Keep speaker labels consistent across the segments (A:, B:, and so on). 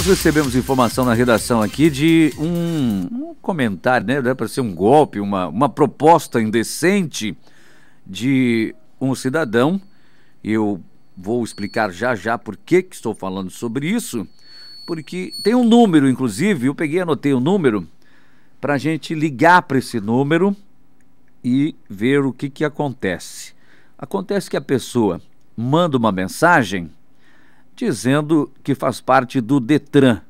A: Nós recebemos informação na redação aqui de um, um comentário, né? Deve ser um golpe, uma, uma proposta indecente de um cidadão. Eu vou explicar já já por que, que estou falando sobre isso, porque tem um número, inclusive, eu peguei anotei o um número para a gente ligar para esse número e ver o que, que acontece. Acontece que a pessoa manda uma mensagem dizendo que faz parte do Detran,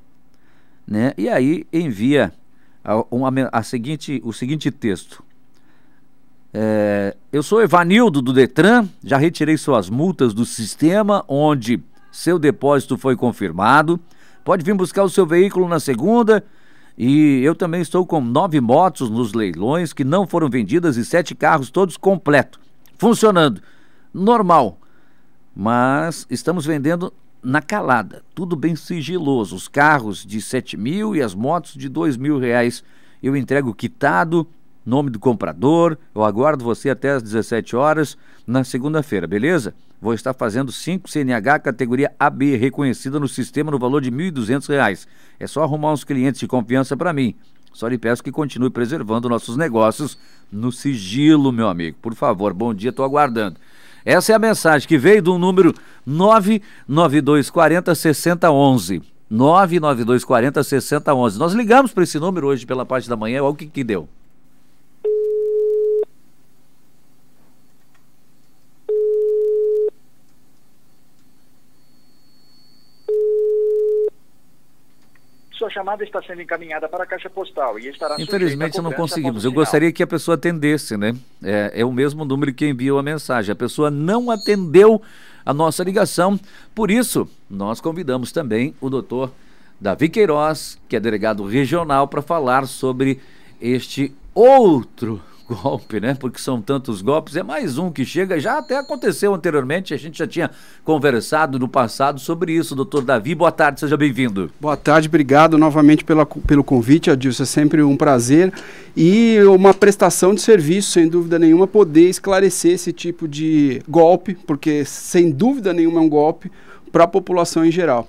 A: né? E aí envia a, uma, a seguinte, o seguinte texto. É, eu sou Evanildo do Detran, já retirei suas multas do sistema onde seu depósito foi confirmado. Pode vir buscar o seu veículo na segunda. E eu também estou com nove motos nos leilões que não foram vendidas e sete carros todos completos, funcionando, normal. Mas estamos vendendo na calada, tudo bem sigiloso. Os carros de 7 mil e as motos de 2 mil reais. Eu entrego quitado, nome do comprador. Eu aguardo você até às 17 horas na segunda-feira, beleza? Vou estar fazendo 5 CNH categoria AB, reconhecida no sistema no valor de R$ 1.200. É só arrumar uns clientes de confiança para mim. Só lhe peço que continue preservando nossos negócios no sigilo, meu amigo. Por favor, bom dia, estou aguardando. Essa é a mensagem que veio do número 99240 6011. 99240 6011. Nós ligamos para esse número hoje pela parte da manhã, olha o que, que deu.
B: A chamada está sendo encaminhada para a caixa postal e estará Infelizmente não conseguimos. Eu gostaria
A: que a pessoa atendesse, né? É, é o mesmo número que enviou a mensagem. A pessoa não atendeu a nossa ligação. Por isso, nós convidamos também o doutor Davi Queiroz, que é delegado regional, para falar sobre este outro golpe, né? Porque são tantos golpes, é mais um que chega, já até aconteceu anteriormente, a gente já tinha conversado no passado sobre isso. Doutor Davi,
B: boa tarde, seja bem-vindo. Boa tarde, obrigado novamente pela, pelo convite, Adilson, é sempre um prazer e uma prestação de serviço, sem dúvida nenhuma, poder esclarecer esse tipo de golpe, porque sem dúvida nenhuma é um golpe para a população em geral.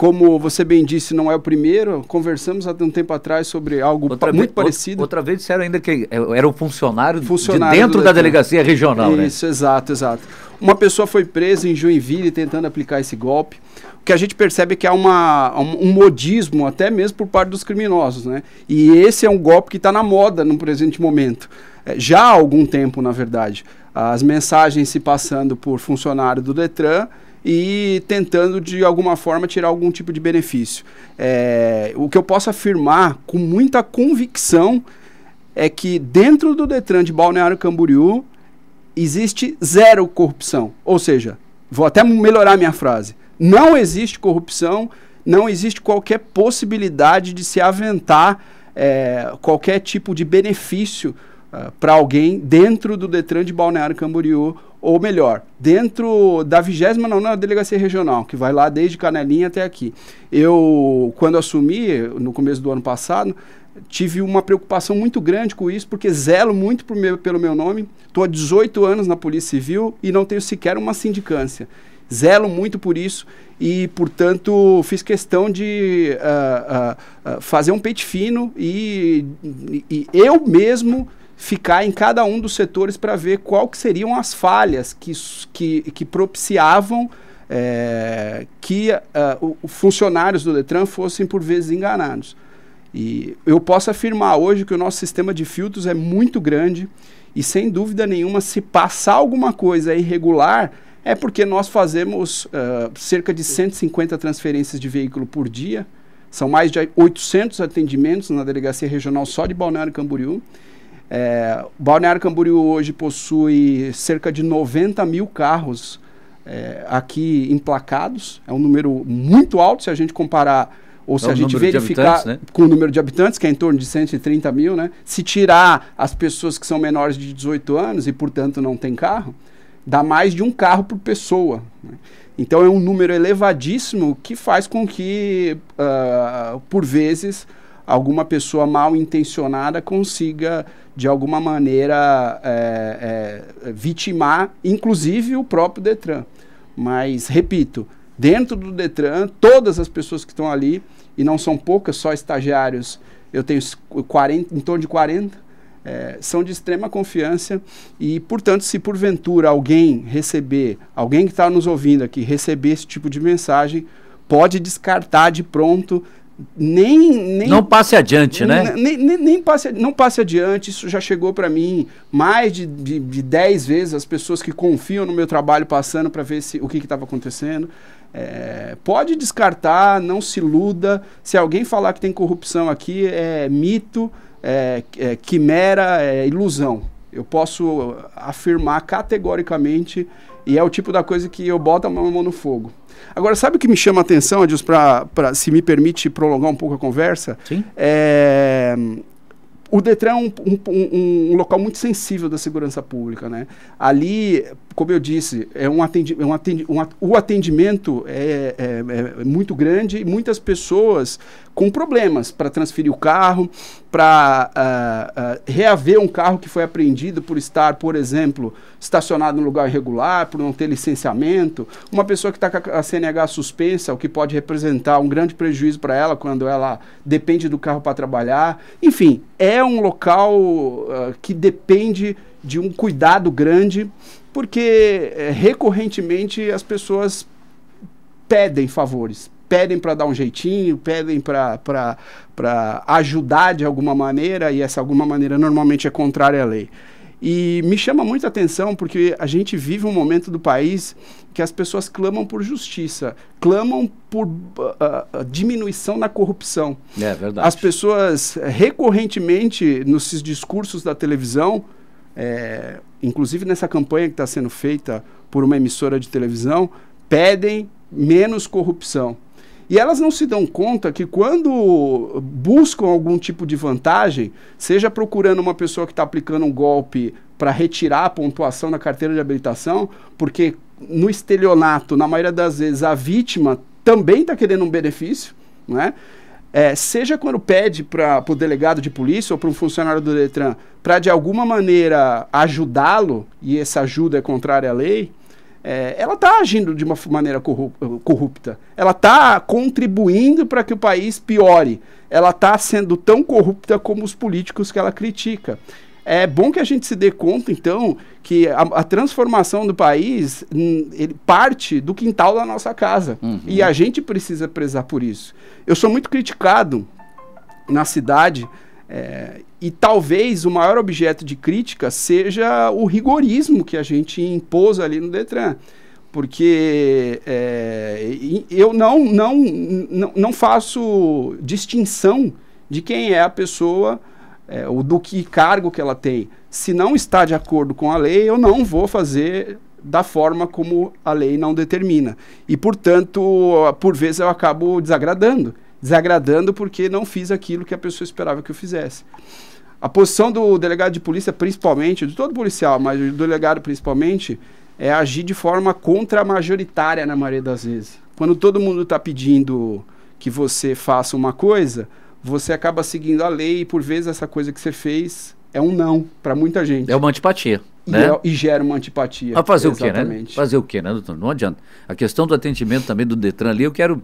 B: Como você bem disse, não é o primeiro. Conversamos há um tempo atrás sobre algo muito parecido. Outra,
A: vez disseram ainda que é, era o funcionário, funcionário de dentro da delegacia regional, Isso, né? Isso,
B: exato, exato. Uma pessoa foi presa em Joinville tentando aplicar esse golpe. O que a gente percebe é que há uma, um modismo, até mesmo por parte dos criminosos, né? E esse é um golpe que está na moda no presente momento. É, já há algum tempo, na verdade. As mensagens se passando por funcionário do Detran e tentando de alguma forma tirar algum tipo de benefício. É, o que eu posso afirmar com muita convicção é que dentro do Detran de Balneário Camboriú existe zero corrupção. Ou seja, vou até melhorar minha frase: não existe corrupção, não existe qualquer possibilidade de se aventar é, qualquer tipo de benefício uh, ah, para alguém dentro do Detran de Balneário Camboriú ou melhor, dentro da 29 Delegacia Regional, que vai lá desde Canelinha até aqui. Eu, quando assumi, no começo do ano passado, tive uma preocupação muito grande com isso, porque zelo muito meu, pelo meu nome. Estou há 18 anos na Polícia Civil e não tenho sequer uma sindicância. Zelo muito por isso e, portanto, fiz questão de uh, uh, uh, fazer um peito fino e, e eu mesmo ficar em cada um dos setores para ver qual que seriam as falhas que, que, que propiciavam é, que uh, eh, os funcionários do Detran fossem por vezes enganados. E eu posso afirmar hoje que o nosso sistema de filtros é muito grande e sem dúvida nenhuma, se passar alguma coisa irregular, é porque nós fazemos uh, cerca de 150 transferências de veículo por dia, são mais de 800 atendimentos na Delegacia Regional só de Balneário Camboriú. É, Balneário Camboriú hoje possui cerca de 90 mil carros é, aqui emplacados. É um número muito alto se a gente comparar ou se é a gente verificar né? com o número de habitantes, que é em torno de 130 mil, né? Se tirar as pessoas que são menores de 18 anos e, portanto, não tem carro, dá mais de um carro por pessoa. Né? Então é um número elevadíssimo que faz com que, uh, por vezes, alguma pessoa mal intencionada consiga, de alguma maneira, é, é, vitimar, inclusive, o próprio Detran. Mas, repito, dentro do Detran, todas as pessoas que estão ali, e não são poucas, só estagiários, eu tenho 40, em torno de 40, é, são de extrema confiança e, portanto, se porventura alguém receber, alguém que está nos ouvindo aqui, receber esse tipo de mensagem, pode descartar de pronto nem, nem, não passe adiante, né? Nem, nem, nem, passe, não passe adiante. Isso já chegou para mim mais de, de, de, dez vezes as pessoas que confiam no meu trabalho passando para ver se o que estava acontecendo. É, pode descartar, não se iluda. Se alguém falar que tem corrupção aqui, é mito, é, é quimera, é ilusão. Eu posso afirmar categoricamente, e é o tipo da coisa que eu boto a mão no fogo. Agora, sabe o que me chama a atenção, Adilson, pra, pra, se me permite prolongar um pouco a conversa? Sim. É, o Detran é um, um, um, um local muito sensível da segurança pública, né? Ali, como eu disse, é um atendi, é um atendi um, o atendimento é, é, é, muito grande e muitas pessoas com problemas para transferir o carro, para uh, ah, uh, ah, reaver um carro que foi apreendido por estar, por exemplo, estacionado em lugar irregular, por não ter licenciamento. Uma pessoa que está com a CNH suspensa, o que pode representar um grande prejuízo para ela quando ela depende do carro para trabalhar. Enfim, é um local uh, que depende de um cuidado grande porque eh, recorrentemente as pessoas pedem favores, pedem para dar um jeitinho, pedem para ajudar de alguma maneira, e essa alguma maneira normalmente é contrária à lei. E me chama muita atenção porque a gente vive um momento do país que as pessoas clamam por justiça, clamam por uh, diminuição na corrupção. É verdade. As pessoas eh, recorrentemente, nos discursos da televisão, é, inclusive nessa campanha que está sendo feita por uma emissora de televisão, pedem menos corrupção. E elas não se dão conta que quando buscam algum tipo de vantagem, seja procurando uma pessoa que está aplicando um golpe para retirar a pontuação da carteira de habilitação, porque no estelionato, na maioria das vezes, a vítima também está querendo um benefício, né? é, seja quando pede para o delegado de polícia ou para um funcionário do Detran para de alguma maneira ajudá-lo, e essa ajuda é contrária à lei, é, ela está agindo de uma maneira corrupta. Ela está contribuindo para que o país piore. Ela está sendo tão corrupta como os políticos que ela critica é bom que a gente se dê conta, então, que a, a transformação do país hum, ele parte do quintal da nossa casa. Uhum. E a gente precisa prezar por isso. Eu sou muito criticado na cidade. É, e talvez o maior objeto de crítica seja o rigorismo que a gente impôs ali no Detran. Porque é, eu não, não, não faço distinção de quem é a pessoa é, do que cargo que ela tem, se não está de acordo com a lei, eu não vou fazer da forma como a lei não determina. E, portanto, por vezes eu acabo desagradando. Desagradando porque não fiz aquilo que a pessoa esperava que eu fizesse. A posição do delegado de polícia, principalmente, de todo policial, mas do delegado principalmente, é agir de forma contra-majoritária na maioria das vezes. Quando todo mundo está pedindo que você faça uma coisa, você acaba seguindo a lei e por vezes essa coisa que você fez é um não para muita gente. É uma antipatia. E, né? É, e gera uma antipatia. Mas fazer exatamente. o quê, né? Fazer
A: o quê, né, doutor? Não adianta. A questão do atendimento também do Detran ali, eu quero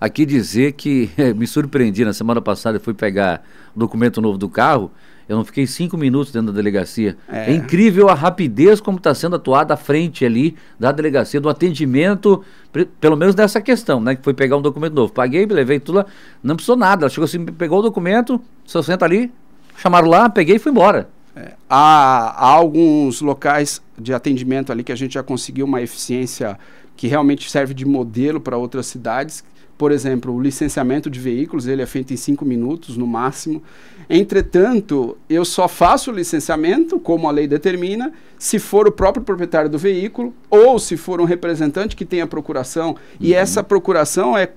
A: aqui dizer que me surpreendi na semana passada, eu fui pegar o documento novo do carro eu não fiquei cinco minutos dentro da delegacia. É, é incrível a rapidez como está sendo atuada a frente ali da delegacia, do atendimento, pelo menos dessa questão, né? Que foi pegar um documento novo. Paguei, levei tudo lá, não precisou nada. Ela chegou assim, pegou o documento, só senta ali, chamaram lá, peguei e fui embora.
B: É, há, há alguns locais de atendimento ali que a gente já conseguiu uma eficiência que realmente serve de modelo para outras cidades por exemplo, o licenciamento de veículos, ele é feito em cinco minutos no máximo. Entretanto, eu só faço o licenciamento, como a lei determina, se for o próprio proprietário do veículo ou se for um representante que tem a procuração. Uhum. E essa procuração é,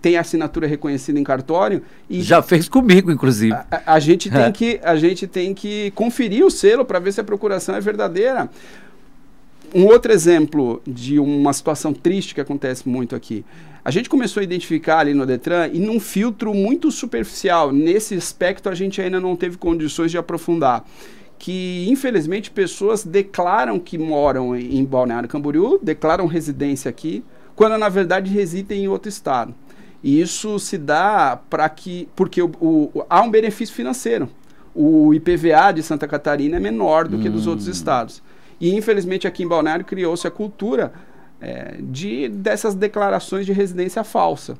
B: tem assinatura reconhecida em cartório. E Já fez comigo, inclusive. A, a gente, é. tem que, a gente tem que conferir o selo para ver se a procuração é verdadeira. Um outro exemplo de uma situação triste que acontece muito aqui a gente começou a identificar ali no Detran e num filtro muito superficial. Nesse aspecto, a gente ainda não teve condições de aprofundar. Que, infelizmente, pessoas declaram que moram em Balneário Camboriú, declaram residência aqui, quando na verdade residem em outro estado. E isso se dá para que. porque o, o, há um benefício financeiro. O IPVA de Santa Catarina é menor do hum. que dos hum. outros estados. E infelizmente aqui em Balneário criou-se a cultura é, de dessas declarações de residência falsa.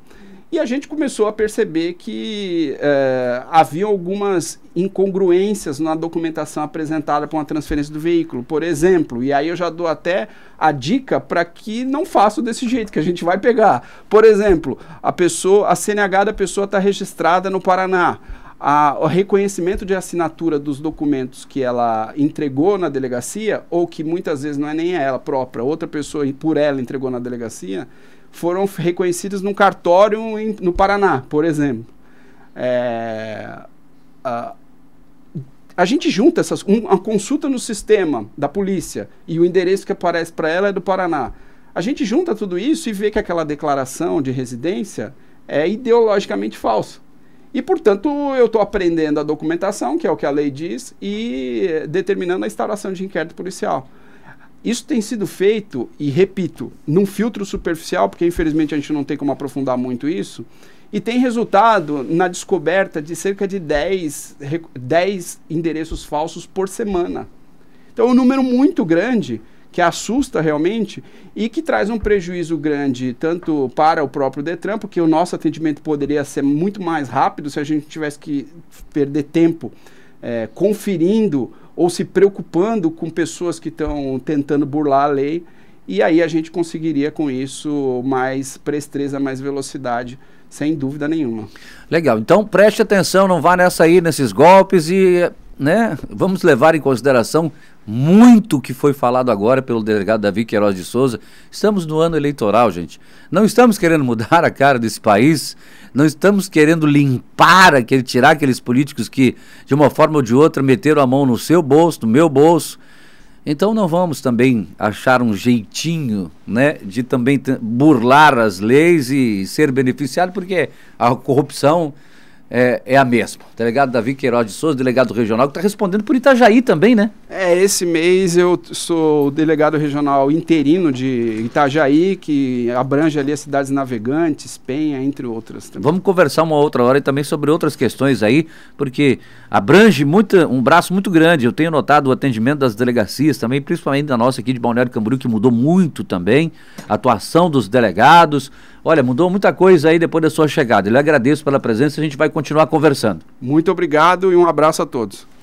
B: E a gente começou a perceber que é, havia algumas incongruências na documentação apresentada para uma transferência do veículo, por exemplo. E aí eu já dou até a dica para que não faça desse jeito, que a gente vai pegar. Por exemplo, a pessoa, a CNH da pessoa está registrada no Paraná a, o reconhecimento de assinatura dos documentos que ela entregou na delegacia, ou que muitas vezes não é nem ela própria, outra pessoa por ela entregou na delegacia, foram reconhecidos num cartório em, no Paraná, por exemplo. É, a, a gente junta essas, um, uma consulta no sistema da polícia e o endereço que aparece para ela é do Paraná. A gente junta tudo isso e vê que aquela declaração de residência é ideologicamente falsa. E, portanto, eu estou aprendendo a documentação, que é o que a lei diz, e determinando a instalação de inquérito policial. Isso tem sido feito, e repito, num filtro superficial, porque infelizmente a gente não tem como aprofundar muito isso, e tem resultado na descoberta de cerca de 10, 10 endereços falsos por semana. Então, é um número muito grande que assusta realmente e que traz um prejuízo grande tanto para o próprio Detran, porque o nosso atendimento poderia ser muito mais rápido se a gente tivesse que perder tempo é, conferindo ou se preocupando com pessoas que estão tentando burlar a lei. E aí a gente conseguiria com isso mais prestreza, mais velocidade, sem dúvida nenhuma. Legal. Então preste atenção, não vá nessa aí, nesses golpes e
A: né, vamos levar em consideração muito que foi falado agora pelo delegado Davi Queiroz de Souza. Estamos no ano eleitoral, gente. Não estamos querendo mudar a cara desse país, não estamos querendo limpar, aquele, tirar aqueles políticos que, de uma forma ou de outra, meteram a mão no seu bolso, no meu bolso. Então não vamos também achar um jeitinho, né, de também burlar as leis e ser beneficiado, porque a corrupção é, é a mesma. delegado Davi Queiroz de Souza, delegado regional, que está respondendo
B: por Itajaí também, né? É, esse mês eu sou o delegado regional interino de Itajaí, que abrange ali as cidades navegantes, Penha, entre outras.
A: Também. Vamos conversar uma outra hora e também sobre outras questões aí, porque abrange muito, um braço muito grande. Eu tenho notado o atendimento das delegacias também, principalmente da nossa aqui de Balneário Camboriú, que mudou muito também, a atuação dos delegados, Olha, mudou muita coisa aí depois da sua chegada. Eu lhe agradeço pela presença e a gente vai continuar conversando.
B: Muito obrigado e um abraço a todos.